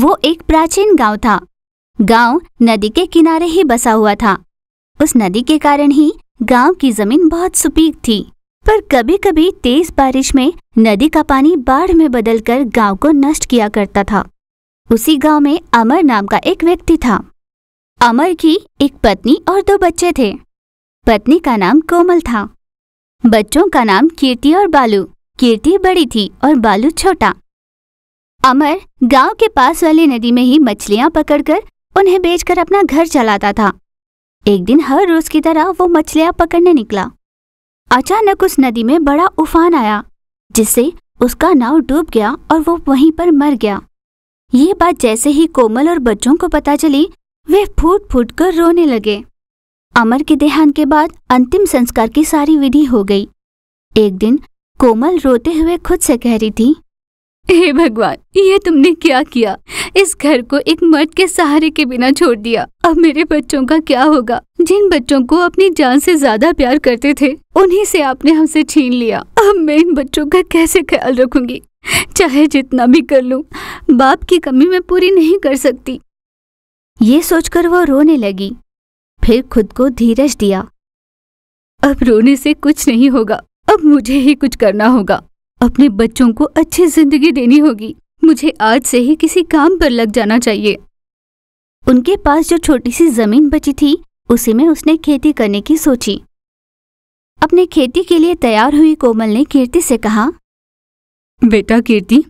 वो एक प्राचीन गांव था गांव नदी के किनारे ही बसा हुआ था उस नदी के कारण ही गांव की जमीन बहुत सुपीक थी पर कभी कभी तेज बारिश में नदी का पानी बाढ़ में बदलकर गांव को नष्ट किया करता था उसी गांव में अमर नाम का एक व्यक्ति था अमर की एक पत्नी और दो बच्चे थे पत्नी का नाम कोमल था बच्चों का नाम कीर्ति और बालू कीर्ति बड़ी थी और बालू छोटा अमर गांव के पास वाली नदी में ही मछलियां पकड़कर उन्हें बेचकर अपना घर चलाता था एक दिन हर रोज की तरह वो मछलियां पकड़ने निकला अचानक उस नदी में बड़ा उफान आया जिससे उसका नाव डूब गया और वो वहीं पर मर गया ये बात जैसे ही कोमल और बच्चों को पता चली वे फूट फूट कर रोने लगे अमर के देहांत के बाद अंतिम संस्कार की सारी विधि हो गई एक दिन कोमल रोते हुए खुद से कह रही थी हे भगवान ये तुमने क्या किया इस घर को एक मर्द के सहारे के बिना छोड़ दिया अब मेरे बच्चों का क्या होगा जिन बच्चों को अपनी जान से ज्यादा प्यार करते थे उन्हीं से आपने हमसे छीन लिया अब मैं इन बच्चों का कैसे ख्याल रखूंगी चाहे जितना भी कर लूं बाप की कमी मैं पूरी नहीं कर सकती ये सोचकर वो रोने लगी फिर खुद को धीरज दिया अब रोने से कुछ नहीं होगा अब मुझे ही कुछ करना होगा अपने बच्चों को अच्छी जिंदगी देनी होगी मुझे आज से ही किसी काम पर लग जाना चाहिए उनके पास जो छोटी सी जमीन बची थी उसी में उसने खेती करने की सोची अपने खेती के लिए तैयार हुई कोमल ने कीर्ति से कहा बेटा कीर्ति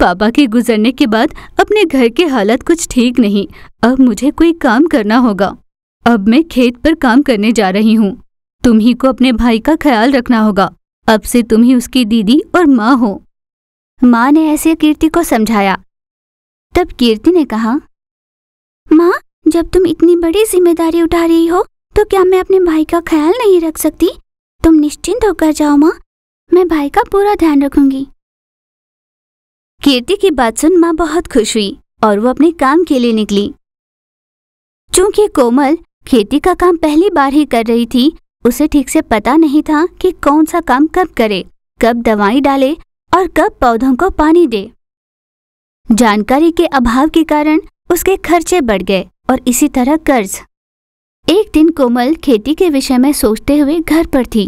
पापा के गुजरने के बाद अपने घर की हालत कुछ ठीक नहीं अब मुझे कोई काम करना होगा अब मैं खेत पर काम करने जा रही हूँ तुम ही को अपने भाई का ख्याल रखना होगा अब से तुम ही उसकी दीदी और माँ हो माँ ने ऐसे कीर्ति को समझाया तब कीर्ति ने कहा माँ जब तुम इतनी बड़ी जिम्मेदारी उठा रही हो तो क्या मैं अपने भाई का ख्याल नहीं रख सकती तुम निश्चिंत होकर जाओ माँ मैं भाई का पूरा ध्यान रखूंगी कीर्ति की बात सुन माँ बहुत खुश हुई और वो अपने काम के लिए निकली चूंकि कोमल खेती का काम पहली बार ही कर रही थी उसे ठीक से पता नहीं था कि कौन सा काम कब करे कब दवाई डाले और कब पौधों को पानी दे जानकारी के अभाव के कारण उसके खर्चे बढ़ गए और इसी तरह कर्ज एक दिन कोमल खेती के विषय में सोचते हुए घर पर थी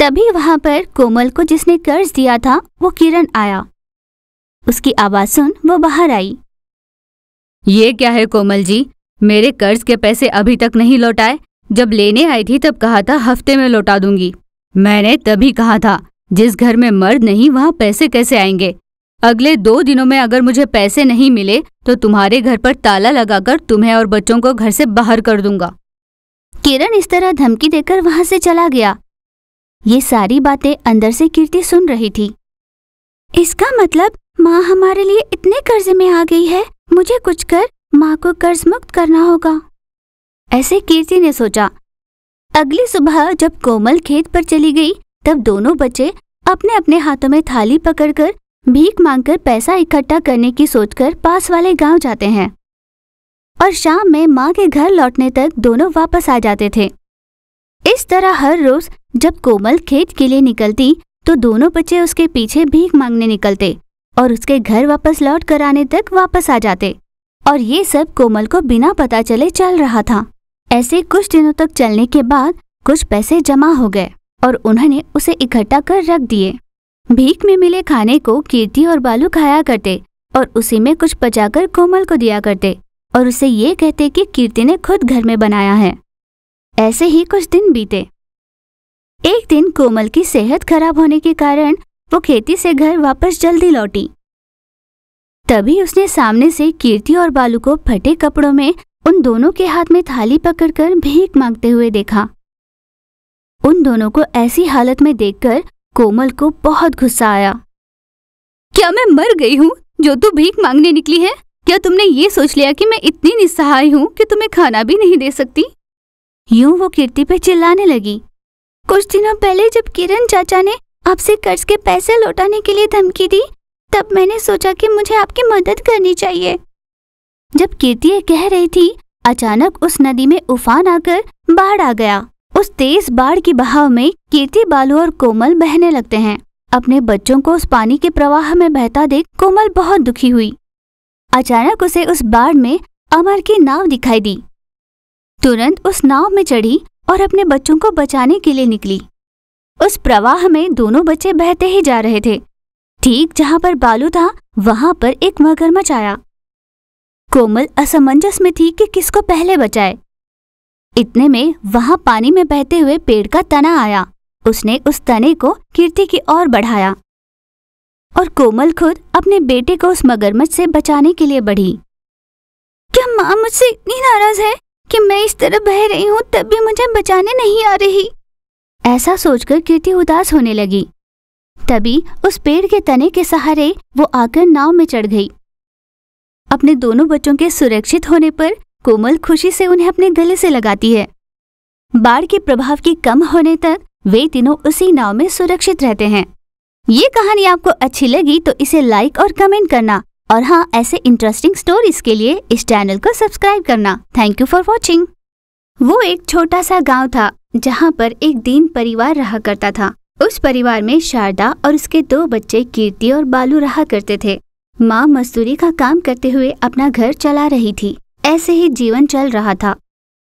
तभी वहां पर कोमल को जिसने कर्ज दिया था वो किरण आया उसकी आवाज सुन वो बाहर आई ये क्या है कोमल जी मेरे कर्ज के पैसे अभी तक नहीं लौटाए जब लेने आई थी तब कहा था हफ्ते में लौटा दूंगी मैंने तभी कहा था जिस घर में मर्द नहीं वहाँ पैसे कैसे आएंगे अगले दो दिनों में अगर मुझे पैसे नहीं मिले तो तुम्हारे घर पर ताला लगाकर तुम्हें और बच्चों को घर से बाहर कर दूंगा किरण इस तरह धमकी देकर वहां से चला गया ये सारी बातें अंदर से कीर्ति सुन रही थी इसका मतलब माँ हमारे लिए इतने कर्ज में आ गई है मुझे कुछ कर माँ को कर्ज मुक्त करना होगा ऐसे कीर्ति ने सोचा अगली सुबह जब कोमल खेत पर चली गई तब दोनों बच्चे अपने अपने हाथों में थाली पकड़कर भीख मांगकर पैसा इकट्ठा करने की सोचकर पास वाले गांव जाते हैं और शाम में माँ के घर लौटने तक दोनों वापस आ जाते थे इस तरह हर रोज जब कोमल खेत के लिए निकलती तो दोनों बच्चे उसके पीछे भीख मांगने निकलते और उसके घर वापस लौट कर आने तक वापस आ जाते और ये सब कोमल को बिना पता चले चल रहा था ऐसे कुछ दिनों तक चलने के बाद कुछ पैसे जमा हो गए और उन्होंने उसे इकट्ठा कर रख दिए भीख में मिले खाने को कीर्ति और बालू खाया करते और उसी में कुछ बचाकर कोमल को दिया करते और उसे ये कहते कि कीर्ति ने खुद घर में बनाया है ऐसे ही कुछ दिन बीते एक दिन कोमल की सेहत खराब होने के कारण वो खेती से घर वापस जल्दी लौटी तभी उसने सामने से कीर्ति और बालू को फटे कपड़ों में उन दोनों के हाथ में थाली पकड़कर भीख मांगते हुए देखा उन दोनों को ऐसी हालत में देखकर कोमल को बहुत गुस्सा आया क्या मैं मर गई हूँ जो तू भीख मांगने निकली है क्या तुमने ये सोच लिया कि मैं इतनी निस्सहाय हूँ कि तुम्हें खाना भी नहीं दे सकती यूं वो कीर्ति पे चिल्लाने लगी कुछ दिनों पहले जब किरण चाचा ने आपसे कर्ज के पैसे लौटाने के लिए धमकी दी तब मैंने सोचा कि मुझे आपकी मदद करनी चाहिए जब कीर्ति कह रही थी अचानक उस नदी में उफान आकर बाढ़ आ गया उस तेज बाढ़ की बहाव में कीर्ति बालू और कोमल बहने लगते हैं अपने बच्चों को उस पानी के प्रवाह में बहता देख कोमल बहुत दुखी हुई अचानक उसे उस बाढ़ में अमर की नाव दिखाई दी तुरंत उस नाव में चढ़ी और अपने बच्चों को बचाने के लिए निकली उस प्रवाह में दोनों बच्चे बहते ही जा रहे थे ठीक जहाँ पर बालू था वहाँ पर एक मगरमच्छ आया कोमल असमंजस में थी कि किसको पहले बचाए इतने में वहां पानी में बहते हुए पेड़ का तना आया उसने उस तने को कीर्ति की ओर बढ़ाया और कोमल खुद अपने बेटे को उस मगरमच्छ से बचाने के लिए बढ़ी क्या माँ मुझसे इतनी नाराज है कि मैं इस तरह बह रही हूँ तब भी मुझे बचाने नहीं आ रही ऐसा सोचकर कीर्ति उदास होने लगी तभी उस पेड़ के तने के सहारे वो आकर नाव में चढ़ गई अपने दोनों बच्चों के सुरक्षित होने पर कोमल खुशी से उन्हें अपने गले से लगाती है बाढ़ के प्रभाव के कम होने तक वे तीनों उसी नाव में सुरक्षित रहते हैं ये कहानी आपको अच्छी लगी तो इसे लाइक और कमेंट करना और हाँ ऐसे इंटरेस्टिंग स्टोरीज के लिए इस चैनल को सब्सक्राइब करना थैंक यू फॉर वॉचिंग वो एक छोटा सा गांव था जहाँ पर एक दीन परिवार रहा करता था उस परिवार में शारदा और उसके दो बच्चे कीर्ति और बालू रहा करते थे माँ मजदूरी का काम करते हुए अपना घर चला रही थी ऐसे ही जीवन चल रहा था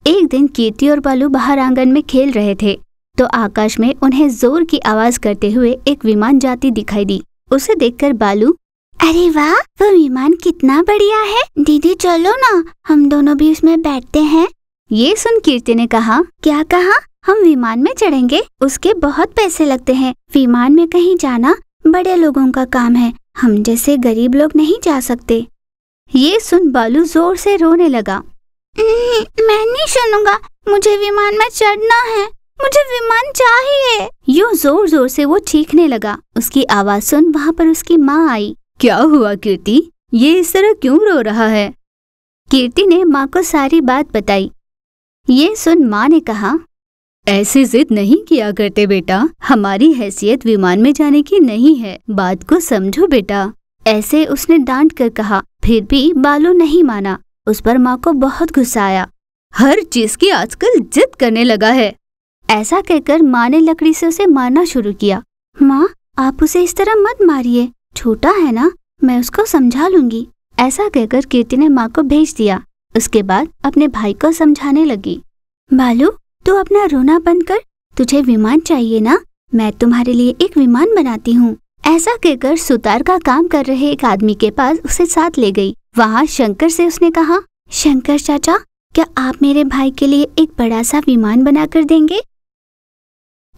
एक दिन कीर्ति और बालू बाहर आंगन में खेल रहे थे तो आकाश में उन्हें जोर की आवाज करते हुए एक विमान जाती दिखाई दी उसे देखकर बालू अरे वाह वो विमान कितना बढ़िया है दीदी चलो ना हम दोनों भी उसमें बैठते हैं ये सुन कीर्ति ने कहा क्या कहा हम विमान में चढ़ेंगे उसके बहुत पैसे लगते हैं विमान में कहीं जाना बड़े लोगों का काम है हम जैसे गरीब लोग नहीं जा सकते ये सुन बालू जोर से रोने लगा मैं नहीं सुनूंगा मुझे विमान में चढ़ना है मुझे विमान चाहिए यूँ जोर जोर से वो चीखने लगा उसकी आवाज सुन वहाँ पर उसकी माँ आई क्या हुआ कीर्ति ये इस तरह क्यों रो रहा है कीर्ति ने माँ को सारी बात बताई ये सुन माँ ने कहा ऐसे जिद नहीं किया करते बेटा हमारी हैसियत विमान में जाने की नहीं है बात को समझो बेटा ऐसे उसने डांट कर कहा फिर भी बालू नहीं माना उस पर माँ को बहुत गुस्सा आया हर चीज की आजकल जिद करने लगा है ऐसा कहकर माँ ने लकड़ी से उसे मारना शुरू किया माँ आप उसे इस तरह मत मारिए छोटा है ना मैं उसको समझा लूंगी ऐसा कहकर कीर्ति ने माँ को भेज दिया उसके बाद अपने भाई को समझाने लगी बालू तो अपना रोना बंद कर तुझे विमान चाहिए ना मैं तुम्हारे लिए एक विमान बनाती हूँ ऐसा कहकर सुतार का काम कर रहे एक आदमी के पास उसे साथ ले गई वहाँ शंकर से उसने कहा शंकर चाचा क्या आप मेरे भाई के लिए एक बड़ा सा विमान बना कर देंगे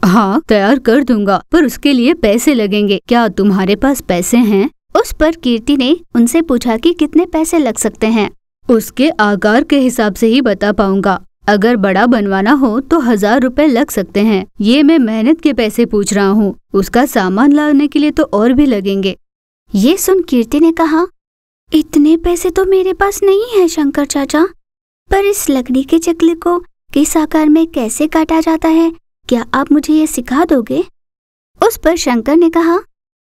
हाँ तैयार कर दूंगा पर उसके लिए पैसे लगेंगे क्या तुम्हारे पास पैसे हैं उस पर कीर्ति ने उनसे पूछा कि कितने पैसे लग सकते हैं उसके आकार के हिसाब से ही बता पाऊंगा अगर बड़ा बनवाना हो तो हजार रुपए लग सकते हैं ये मैं मेहनत के पैसे पूछ रहा हूँ उसका सामान लाने के लिए तो और भी लगेंगे ये सुन कीर्ति ने कहा इतने पैसे तो मेरे पास नहीं है शंकर चाचा पर इस लकड़ी के चकले को किस आकार में कैसे काटा जाता है क्या आप मुझे ये सिखा दोगे उस पर शंकर ने कहा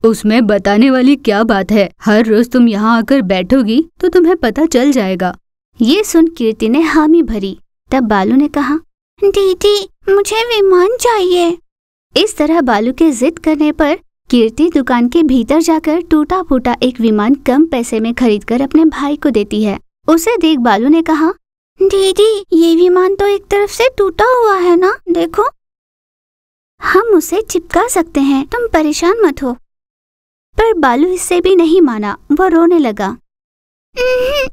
उसमें बताने वाली क्या बात है हर रोज तुम यहाँ आकर बैठोगी तो तुम्हें पता चल जाएगा ये सुन कीर्ति ने हामी भरी तब बालू ने कहा दीदी मुझे विमान चाहिए इस तरह बालू के जिद करने पर कीर्ति दुकान के भीतर जाकर टूटा फूटा एक विमान कम पैसे में खरीदकर अपने भाई को देती है उसे देख बालू ने कहा दीदी ये विमान तो एक तरफ से टूटा हुआ है ना देखो हम उसे चिपका सकते हैं तुम परेशान मत हो पर बालू इससे भी नहीं माना वो रोने लगा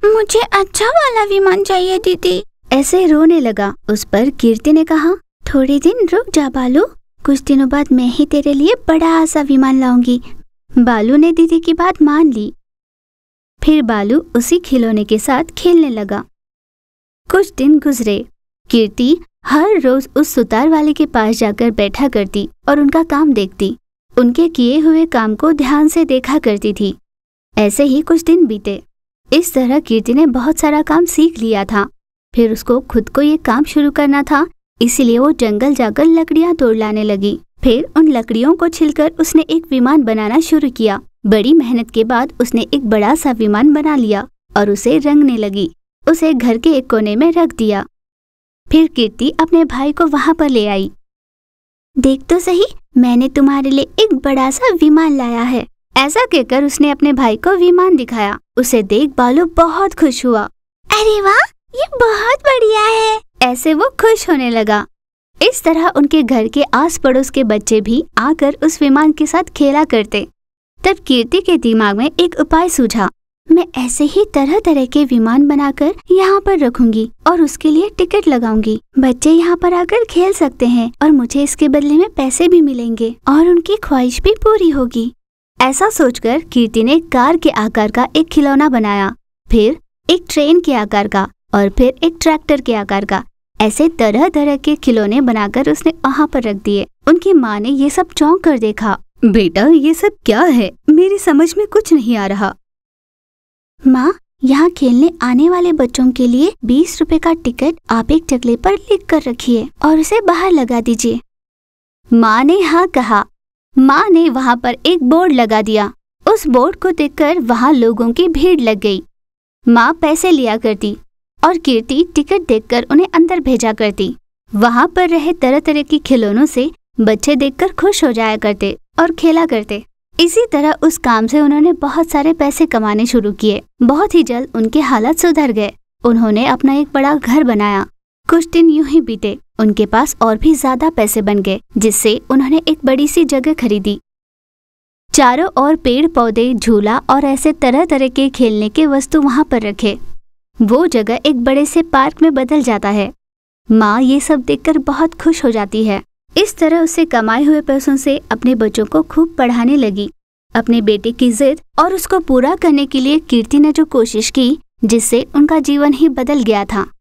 मुझे अच्छा वाला विमान चाहिए दीदी ऐसे रोने लगा उस पर कीर्ति ने कहा थोड़े दिन रुक जा बालू कुछ दिनों बाद मैं ही तेरे लिए बड़ा सा विमान लाऊंगी बालू ने दीदी की बात मान ली फिर बालू उसी खिलौने के साथ खेलने लगा कुछ दिन गुजरे कीर्ति हर रोज उस सुतार वाले के पास जाकर बैठा करती और उनका काम देखती उनके किए हुए काम को ध्यान से देखा करती थी ऐसे ही कुछ दिन बीते इस तरह कीर्ति ने बहुत सारा काम सीख लिया था फिर उसको खुद को ये काम शुरू करना था इसीलिए वो जंगल जाकर लकड़ियाँ तोड़ लाने लगी फिर उन लकड़ियों को छिलकर उसने एक विमान बनाना शुरू किया बड़ी मेहनत के बाद उसने एक बड़ा सा विमान बना लिया और उसे रंगने लगी उसे घर के एक कोने में रख दिया फिर कीर्ति अपने भाई को वहां पर ले आई देख तो सही मैंने तुम्हारे लिए एक बड़ा सा विमान लाया है ऐसा कहकर उसने अपने भाई को विमान दिखाया उसे देख बालू बहुत खुश हुआ अरे वाह ये बहुत बढ़िया है ऐसे वो खुश होने लगा इस तरह उनके घर के आस पड़ोस के बच्चे भी आकर उस विमान के साथ खेला करते तब कीर्ति के दिमाग में एक उपाय सूझा मैं ऐसे ही तरह तरह के विमान बनाकर यहाँ पर रखूंगी और उसके लिए टिकट लगाऊंगी बच्चे यहाँ पर आकर खेल सकते हैं और मुझे इसके बदले में पैसे भी मिलेंगे और उनकी ख्वाहिश भी पूरी होगी ऐसा सोचकर कीर्ति ने कार के आकार का एक खिलौना बनाया फिर एक ट्रेन के आकार का और फिर एक ट्रैक्टर के आकार का ऐसे तरह तरह के खिलौने बनाकर उसने वहाँ पर रख दिए उनकी माँ ने ये सब चौंक कर देखा बेटा ये सब क्या है मेरी समझ में कुछ नहीं आ रहा माँ यहाँ खेलने आने वाले बच्चों के लिए बीस रुपए का टिकट आप एक चकले पर लिख कर रखिए और उसे बाहर लगा दीजिए माँ ने हाँ कहा माँ ने वहाँ पर एक बोर्ड लगा दिया उस बोर्ड को देखकर वहाँ लोगों की भीड़ लग गई माँ पैसे लिया करती और कीर्ति टिकट देखकर उन्हें अंदर भेजा करती वहाँ पर रहे तरह तरह के खिलौनों से बच्चे देखकर खुश हो जाया करते और खेला करते इसी तरह उस काम से उन्होंने बहुत सारे पैसे कमाने शुरू किए बहुत ही जल्द उनके हालत सुधर गए उन्होंने अपना एक बड़ा घर बनाया कुछ दिन यूं ही बीते उनके पास और भी ज्यादा पैसे बन गए जिससे उन्होंने एक बड़ी सी जगह खरीदी चारों ओर पेड़ पौधे झूला और ऐसे तरह तरह के खेलने के वस्तु वहाँ पर रखे वो जगह एक बड़े से पार्क में बदल जाता है माँ ये सब देखकर बहुत खुश हो जाती है इस तरह उसे कमाए हुए पैसों से अपने बच्चों को खूब पढ़ाने लगी अपने बेटे की जिद और उसको पूरा करने के लिए कीर्ति ने जो कोशिश की जिससे उनका जीवन ही बदल गया था